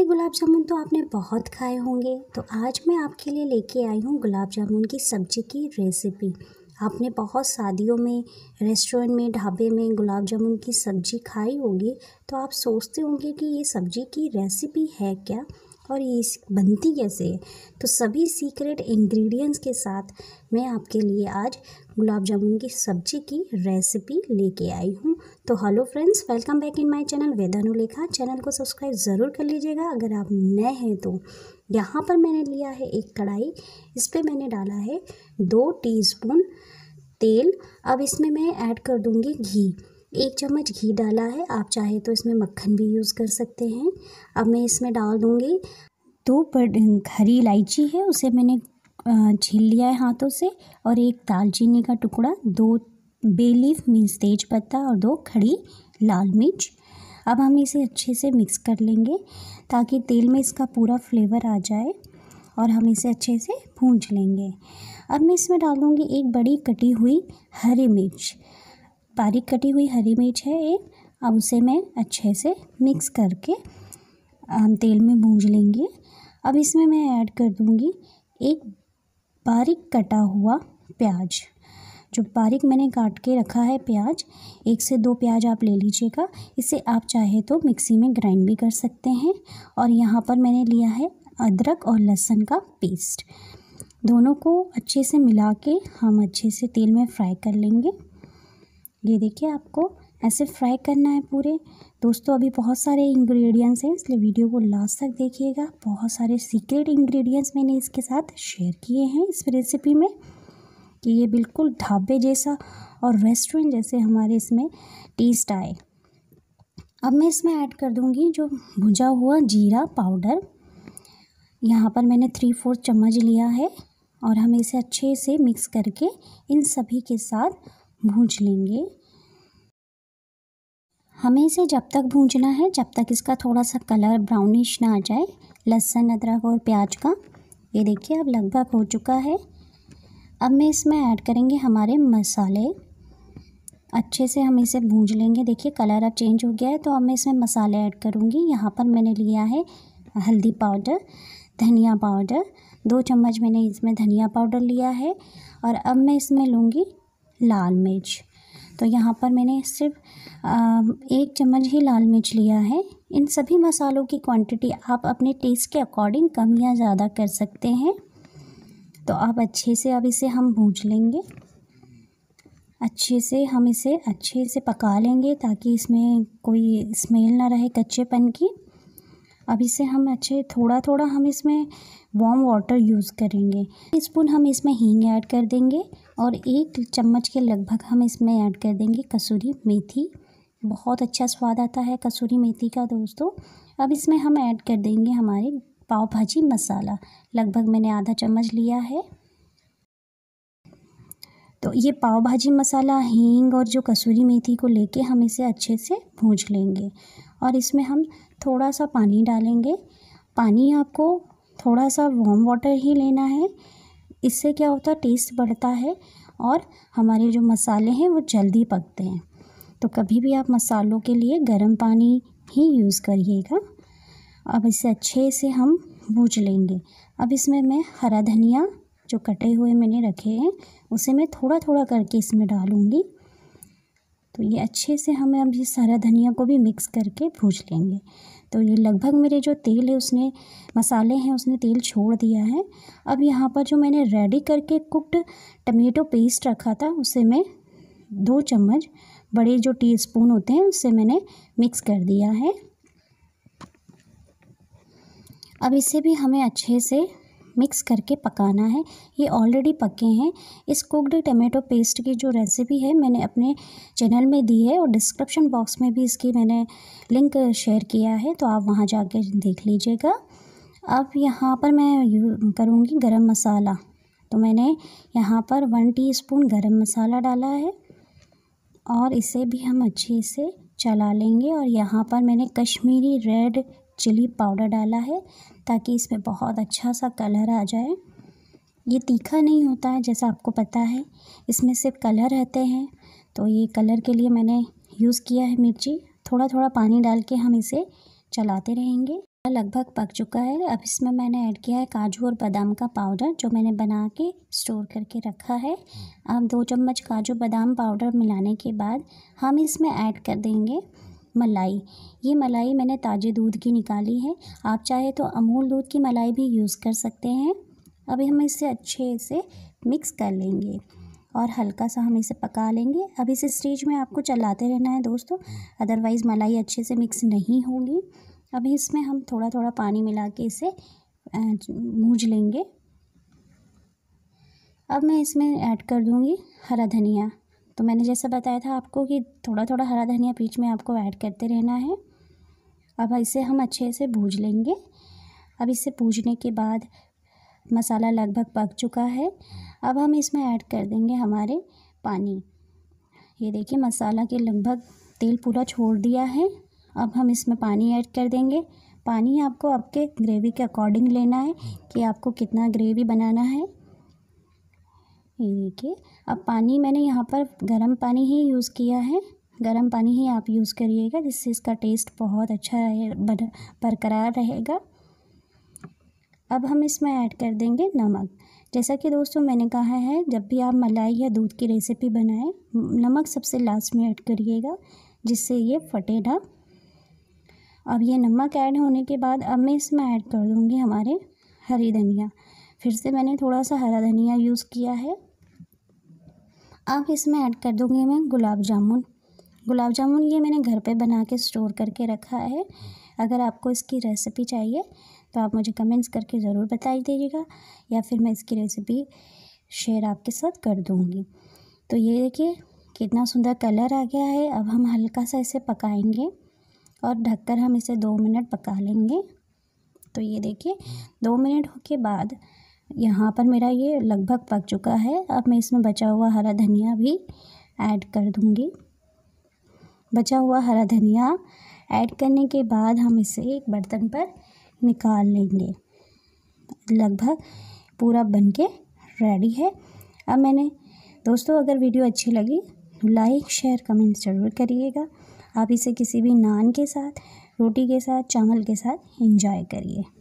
मीठे गुलाब जामुन तो आपने बहुत खाए होंगे तो आज मैं आपके लिए लेके आई हूँ गुलाब जामुन की सब्ज़ी की रेसिपी आपने बहुत शादियों में रेस्टोरेंट में ढाबे में गुलाब जामुन की सब्ज़ी खाई होगी तो आप सोचते होंगे कि ये सब्ज़ी की रेसिपी है क्या और ये बनती कैसे है तो सभी सीक्रेट इंग्रेडिएंट्स के साथ मैं आपके लिए आज गुलाब जामुन की सब्जी की रेसिपी लेके आई हूँ तो hello friends welcome back in my channel Vedanulekha channel को सब्सक्राइब ज़रूर कर लीजिएगा अगर आप नए हैं तो यहाँ पर मैंने लिया है एक कढ़ाई इस पर मैंने डाला है दो टी तेल अब इसमें मैं ऐड कर दूँगी घी एक चम्मच घी डाला है आप चाहे तो इसमें मक्खन भी यूज़ कर सकते हैं अब मैं इसमें डाल दूँगी दो बड़ हरी इलायची है उसे मैंने छील लिया है हाथों से और एक दालचीनी का टुकड़ा दो बेलीफ मीन्स तेज पत्ता और दो खड़ी लाल मिर्च अब हम इसे अच्छे से मिक्स कर लेंगे ताकि तेल में इसका पूरा फ्लेवर आ जाए और हम इसे अच्छे से भूंज लेंगे अब मैं इसमें डालूँगी एक बड़ी कटी हुई हरी मिर्च बारीक कटी हुई हरी मिर्च है एक अब उसे मैं अच्छे से मिक्स करके हम तेल में भूंज लेंगे अब इसमें मैं ऐड कर दूंगी एक बारीक कटा हुआ प्याज जो बारीक मैंने काट के रखा है प्याज एक से दो प्याज आप ले लीजिएगा इसे आप चाहे तो मिक्सी में ग्राइंड भी कर सकते हैं और यहाँ पर मैंने लिया है अदरक और लहसुन का पेस्ट दोनों को अच्छे से मिला के हम अच्छे से तेल में फ्राई कर लेंगे ये देखिए आपको ऐसे फ्राई करना है पूरे दोस्तों अभी बहुत सारे इंग्रेडिएंट्स हैं इसलिए वीडियो को लास्ट तक देखिएगा बहुत सारे सीक्रेट इंग्रेडिएंट्स मैंने इसके साथ शेयर किए हैं इस रेसिपी में कि ये बिल्कुल ढाबे जैसा और रेस्टोरेंट जैसे हमारे इसमें टेस्ट आए अब मैं इसमें ऐड कर दूँगी जो भुजा हुआ जीरा पाउडर यहाँ पर मैंने थ्री फोर्थ चम्मच लिया है और हम इसे अच्छे से मिक्स करके इन सभी के साथ भूंज लेंगे हमें इसे जब तक भूंजना है जब तक इसका थोड़ा सा कलर ब्राउनिश ना आ जाए लहसुन अदरक और प्याज का ये देखिए अब लगभग हो चुका है अब मैं इसमें ऐड करेंगे हमारे मसाले अच्छे से हम इसे भूंज लेंगे देखिए कलर अब चेंज हो गया है तो अब मैं इसमें मसाले ऐड करूँगी यहाँ पर मैंने लिया है हल्दी पाउडर धनिया पाउडर दो चम्मच मैंने इसमें धनिया पाउडर लिया है और अब मैं इसमें लूँगी लाल मिर्च तो यहाँ पर मैंने सिर्फ एक चम्मच ही लाल मिर्च लिया है इन सभी मसालों की क्वांटिटी आप अपने टेस्ट के अकॉर्डिंग कम या ज़्यादा कर सकते हैं तो आप अच्छे से अब इसे हम भूज लेंगे अच्छे से हम इसे अच्छे से पका लेंगे ताकि इसमें कोई स्मेल ना रहे कच्चेपन की अब इसे हम अच्छे थोड़ा थोड़ा हम इसमें वॉम वाटर यूज़ करेंगे स्पून हम इसमें हींग ऐड कर देंगे और एक चम्मच के लगभग हम इसमें ऐड कर देंगे कसूरी मेथी बहुत अच्छा स्वाद आता है कसूरी मेथी का दोस्तों अब इसमें हम ऐड कर देंगे हमारे पाव भाजी मसाला लगभग मैंने आधा चम्मच लिया है तो ये पाव भाजी मसाला हींग और जो कसूरी मेथी को लेके हम इसे अच्छे से भूज लेंगे और इसमें हम थोड़ा सा पानी डालेंगे पानी आपको थोड़ा सा वॉम वाटर ही लेना है इससे क्या होता है टेस्ट बढ़ता है और हमारे जो मसाले हैं वो जल्दी पकते हैं तो कभी भी आप मसालों के लिए गर्म पानी ही यूज़ करिएगा अब इसे अच्छे से हम भूज लेंगे अब इसमें मैं हरा धनिया जो कटे हुए मैंने रखे हैं उसे मैं थोड़ा थोड़ा करके इसमें डालूँगी तो ये अच्छे से हमें अब ये सारा धनिया को भी मिक्स करके भूज लेंगे तो ये लगभग मेरे जो तेल है उसने मसाले हैं उसने तेल छोड़ दिया है अब यहाँ पर जो मैंने रेडी करके कुकड टमेटो पेस्ट रखा था उसे मैं दो चम्मच बड़े जो टीस्पून होते हैं उससे मैंने मिक्स कर दिया है अब इसे भी हमें अच्छे से मिक्स करके पकाना है ये ऑलरेडी पके हैं इस कुकड टमाटो पेस्ट की जो रेसिपी है मैंने अपने चैनल में दी है और डिस्क्रिप्शन बॉक्स में भी इसकी मैंने लिंक शेयर किया है तो आप वहाँ जा देख लीजिएगा अब यहाँ पर मैं यू करूँगी गर्म मसाला तो मैंने यहाँ पर वन स्पून गर्म मसाला डाला है और इसे भी हम अच्छे से चला लेंगे और यहाँ पर मैंने कश्मीरी रेड चिली पाउडर डाला है ताकि इसमें बहुत अच्छा सा कलर आ जाए ये तीखा नहीं होता है जैसा आपको पता है इसमें सिर्फ कलर रहते हैं तो ये कलर के लिए मैंने यूज़ किया है मिर्ची थोड़ा थोड़ा पानी डाल के हम इसे चलाते रहेंगे लगभग पक चुका है अब इसमें मैंने ऐड किया है काजू और बादाम का पाउडर जो मैंने बना के स्टोर करके रखा है अब दो चम्मच काजू बादाम पाउडर मिलाने के बाद हम इसमें ऐड कर देंगे मलाई ये मलाई मैंने ताज़े दूध की निकाली है आप चाहे तो अमूल दूध की मलाई भी यूज़ कर सकते हैं अभी हम इसे अच्छे से मिक्स कर लेंगे और हल्का सा हम इसे पका लेंगे अब इस स्टेज में आपको चलाते रहना है दोस्तों अदरवाइज़ मलाई अच्छे से मिक्स नहीं होगी अभी इसमें हम थोड़ा थोड़ा पानी मिला के इसे मूझ लेंगे अब मैं इसमें ऐड कर दूँगी हरा धनिया तो मैंने जैसा बताया था आपको कि थोड़ा थोड़ा हरा धनिया बीच में आपको ऐड करते रहना है अब इसे हम अच्छे से भूज लेंगे अब इसे भूजने के बाद मसाला लगभग पक चुका है अब हम इसमें ऐड कर देंगे हमारे पानी ये देखिए मसाला के लगभग तेल पूरा छोड़ दिया है अब हम इसमें पानी ऐड कर देंगे पानी आपको आपके ग्रेवी के अकॉर्डिंग लेना है कि आपको कितना ग्रेवी बनाना है ये देखिए अब पानी मैंने यहाँ पर गर्म पानी ही यूज़ किया है गर्म पानी ही आप यूज़ करिएगा जिससे इसका टेस्ट बहुत अच्छा रहे बरकरार रहेगा अब हम इसमें ऐड कर देंगे नमक जैसा कि दोस्तों मैंने कहा है जब भी आप मलाई या दूध की रेसिपी बनाएं नमक सबसे लास्ट में ऐड करिएगा जिससे ये फटे ना अब ये नमक ऐड होने के बाद अब मैं इसमें ऐड कर दूँगी हमारे हरी धनिया फिर से मैंने थोड़ा सा हरा धनिया यूज़ किया है अब इसमें ऐड कर दूँगी मैं गुलाब जामुन गुलाब जामुन ये मैंने घर पे बना के स्टोर करके रखा है अगर आपको इसकी रेसिपी चाहिए तो आप मुझे कमेंट्स करके ज़रूर बता दीजिएगा या फिर मैं इसकी रेसिपी शेयर आपके साथ कर दूँगी तो ये देखिए कितना सुंदर कलर आ गया है अब हम हल्का सा इसे पकाएंगे और ढककर हम इसे दो मिनट पका लेंगे तो ये देखिए दो मिनट के बाद यहाँ पर मेरा ये लगभग पक चुका है अब मैं इसमें बचा हुआ हरा धनिया भी ऐड कर दूँगी बचा हुआ हरा धनिया ऐड करने के बाद हम इसे एक बर्तन पर निकाल लेंगे लगभग पूरा बन के रेडी है अब मैंने दोस्तों अगर वीडियो अच्छी लगी लाइक शेयर कमेंट ज़रूर करिएगा आप इसे किसी भी नान के साथ रोटी के साथ चावल के साथ एंजॉय करिए